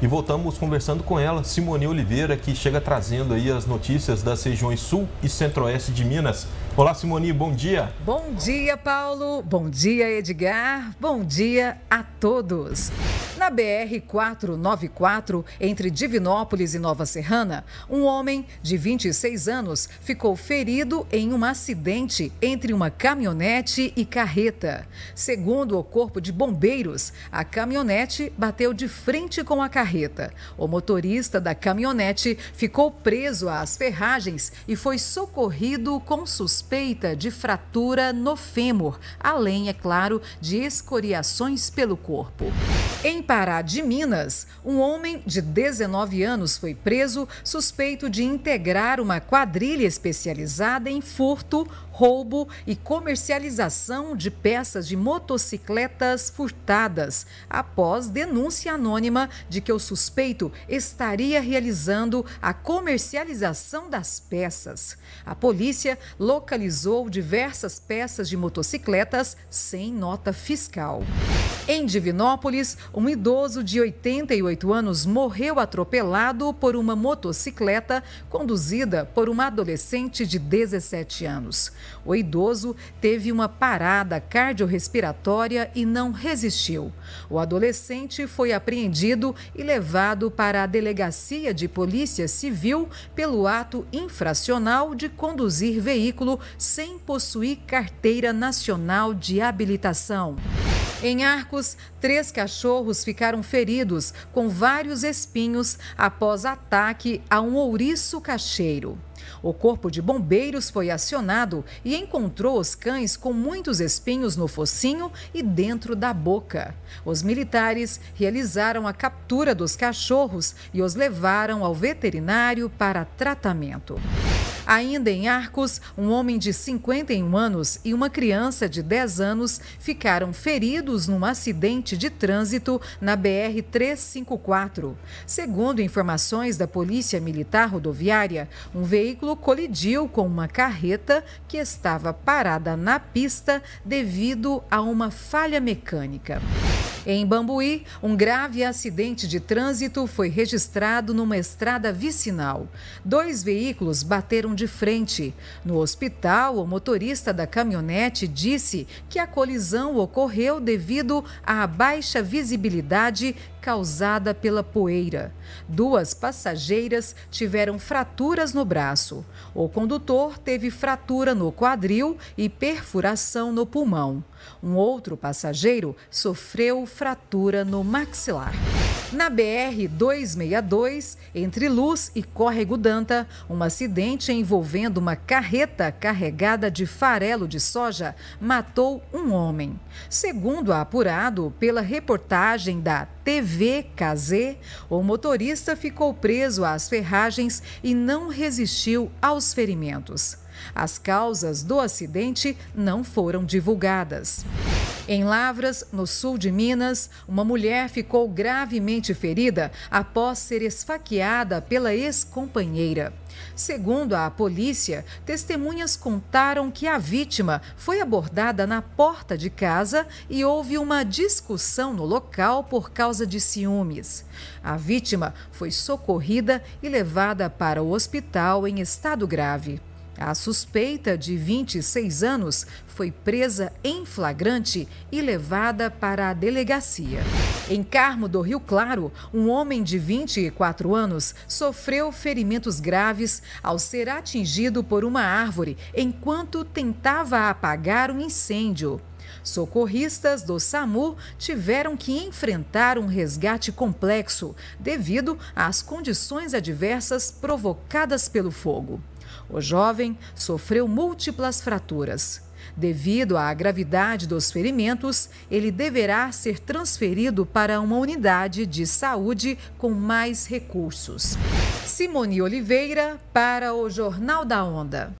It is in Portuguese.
e voltamos conversando com ela, Simone Oliveira, que chega trazendo aí as notícias das regiões sul e centro-oeste de Minas. Olá, Simone, bom dia. Bom dia, Paulo. Bom dia, Edgar. Bom dia a todos. Na BR-494, entre Divinópolis e Nova Serrana, um homem de 26 anos ficou ferido em um acidente entre uma caminhonete e carreta. Segundo o Corpo de Bombeiros, a caminhonete bateu de frente com a carreta. O motorista da caminhonete ficou preso às ferragens e foi socorrido com suspeita de fratura no fêmur, além, é claro, de escoriações pelo corpo. Em Pará de Minas, um homem de 19 anos foi preso suspeito de integrar uma quadrilha especializada em furto, roubo e comercialização de peças de motocicletas furtadas, após denúncia anônima de que o suspeito estaria realizando a comercialização das peças. A polícia localizou diversas peças de motocicletas sem nota fiscal. Em Divinópolis, um idoso de 88 anos morreu atropelado por uma motocicleta conduzida por uma adolescente de 17 anos. O idoso teve uma parada cardiorrespiratória e não resistiu. O adolescente foi apreendido e levado para a delegacia de polícia civil pelo ato infracional de conduzir veículo sem possuir carteira nacional de habilitação. Em Arcos, três cachorros ficaram feridos com vários espinhos após ataque a um ouriço cacheiro. O corpo de bombeiros foi acionado e encontrou os cães com muitos espinhos no focinho e dentro da boca. Os militares realizaram a captura dos cachorros e os levaram ao veterinário para tratamento. Ainda em Arcos, um homem de 51 anos e uma criança de 10 anos ficaram feridos num acidente de trânsito na BR-354. Segundo informações da Polícia Militar Rodoviária, um veículo colidiu com uma carreta que estava parada na pista devido a uma falha mecânica. Em Bambuí, um grave acidente de trânsito foi registrado numa estrada vicinal. Dois veículos bateram de frente. No hospital, o motorista da caminhonete disse que a colisão ocorreu devido à baixa visibilidade causada pela poeira. Duas passageiras tiveram fraturas no braço. O condutor teve fratura no quadril e perfuração no pulmão. Um outro passageiro sofreu fratura no maxilar. Na BR 262, entre Luz e Córrego Danta, um acidente envolvendo uma carreta carregada de farelo de soja matou um homem. Segundo apurado pela reportagem da TVKZ, o motorista ficou preso às ferragens e não resistiu aos ferimentos. As causas do acidente não foram divulgadas. Em Lavras, no sul de Minas, uma mulher ficou gravemente ferida após ser esfaqueada pela ex-companheira. Segundo a polícia, testemunhas contaram que a vítima foi abordada na porta de casa e houve uma discussão no local por causa de ciúmes. A vítima foi socorrida e levada para o hospital em estado grave. A suspeita de 26 anos foi presa em flagrante e levada para a delegacia. Em Carmo do Rio Claro, um homem de 24 anos sofreu ferimentos graves ao ser atingido por uma árvore enquanto tentava apagar um incêndio. Socorristas do SAMU tiveram que enfrentar um resgate complexo devido às condições adversas provocadas pelo fogo. O jovem sofreu múltiplas fraturas. Devido à gravidade dos ferimentos, ele deverá ser transferido para uma unidade de saúde com mais recursos. Simone Oliveira para o Jornal da Onda.